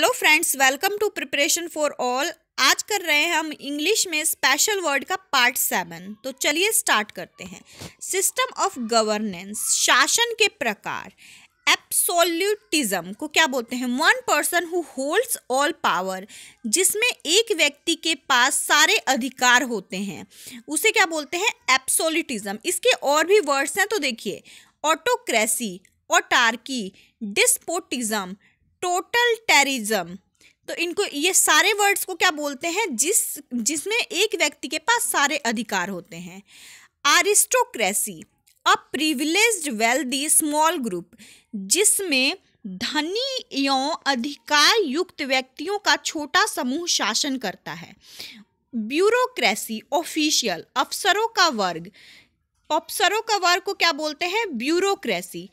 hello friends welcome to preparation for all आज कर रहे हैं हम इंग्लिश में स्पेशल वर्ड का पार्ट सेवन तो चलिए स्टार्ट करते हैं सिस्टम ऑफ गवर्नेंस शासन के प्रकार एप्सोल्यूटिज्म को क्या बोलते हैं one person who holds all power जिसमें एक व्यक्ति के पास सारे अधिकार होते हैं उसे क्या बोलते हैं एप्सोल्यूटिज्म इसके और भी वर्ड्स हैं तो देखिए autocracy autarky despotism totalitarianism तो इनको ये सारे वर्ड्स को क्या बोलते हैं जिस जिसमें एक व्यक्ति के पास सारे अधिकार होते हैं aristocracy a privileged wealthy small group जिसमें धनी एवं अधिकार युक्त व्यक्तियों का छोटा समूह शासन करता है ब्यूरोक्रेसी ऑफिशियल अफसरों का वर्ग अफसरों का वर्ग को क्या बोलते हैं bureaucracy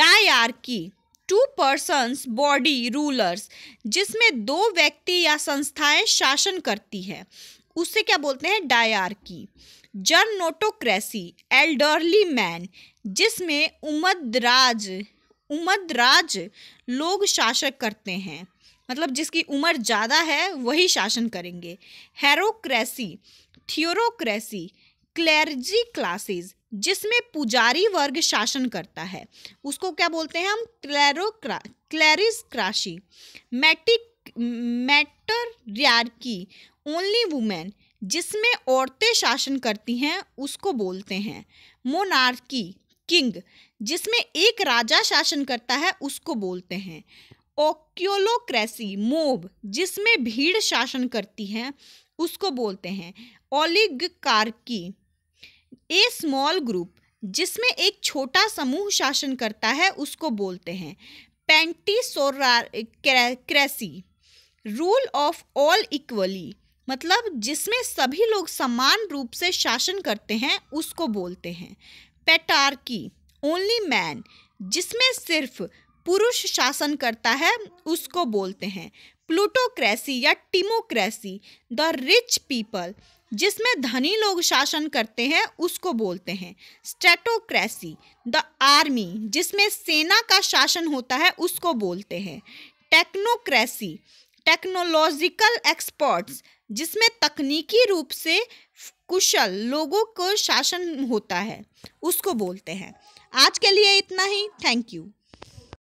diarchy two persons body rulers जिसमें दो व्यक्ति या संस्थाएं शासन करती है उससे क्या बोलते हैं डायार्की की जर्नोटोक्रेसी एल्डरली मैन जिसमें उमदराज उमदराज लोग शासक करते हैं मतलब जिसकी उम्र ज़्यादा है वही शासन करेंगे हेरोक्रेसी थियोरोक्रेसी क्लैरजी क्लासेस जिसमें पुजारी वर्ग शासन करता है उसको क्या बोलते हैं हम क्लैरो क्लैरिस क्राशी मैटिक मैटरियार्की ओनली वुमेन जिसमें औरतें शासन करती हैं उसको बोलते हैं मोनार्की किंग जिसमें एक राजा शासन करता है उसको बोलते हैं ओक्योलोक्रेसी मोब जिसमें भीड़ शासन करती हैं उसको बोलते हैं ओलिगकार्की ए स्मॉल ग्रुप जिसमें एक छोटा समूह शासन करता है उसको बोलते हैं pantisocracy rule of all equally मतलब जिसमें सभी लोग समान रूप से शासन करते हैं उसको बोलते हैं पेटार्की ओनली मैन जिसमें सिर्फ पुरुष शासन करता है उसको बोलते हैं प्लूटोक्रेसी या टिमोक्रेसी द रिच पीपल जिसमें धनी लोग शासन करते हैं उसको बोलते हैं स्टेटोक्रेसी द आर्मी जिसमें सेना का शासन होता है उसको बोलते हैं टेक्नोक्रेसी टेक्नोलॉजिकल एक्सपर्ट्स जिसमें तकनीकी रूप से कुशल लोगों को शासन होता है उसको बोलते हैं आज के लिए इतना ही थैंक यू